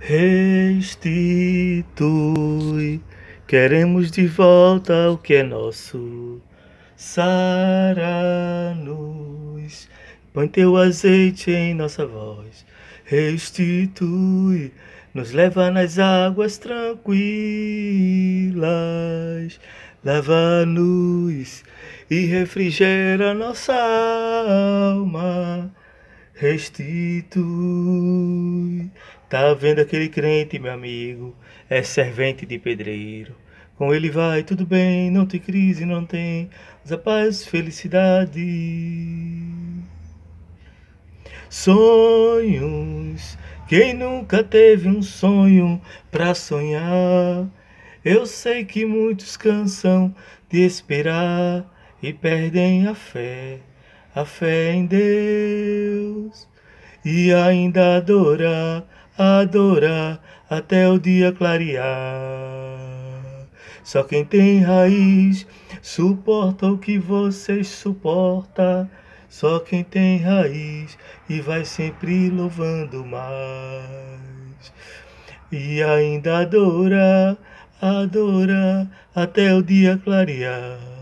Restitui, queremos de volta o que é nosso. Sara-nos, põe teu azeite em nossa voz. Restitui, nos leva nas águas tranquilas. Lava-nos e refrigera nossa alma. Restitui. Tá vendo aquele crente, meu amigo? É servente de pedreiro. Com ele vai tudo bem, não tem crise, não tem. Mas a paz, felicidade. Sonhos. Quem nunca teve um sonho pra sonhar? Eu sei que muitos cansam de esperar e perdem a fé, a fé em Deus e ainda adorar, adorar até o dia clarear. Só quem tem raiz suporta o que vocês suporta. Só quem tem raiz e vai sempre louvando mais. E ainda adorar, adorar até o dia clarear.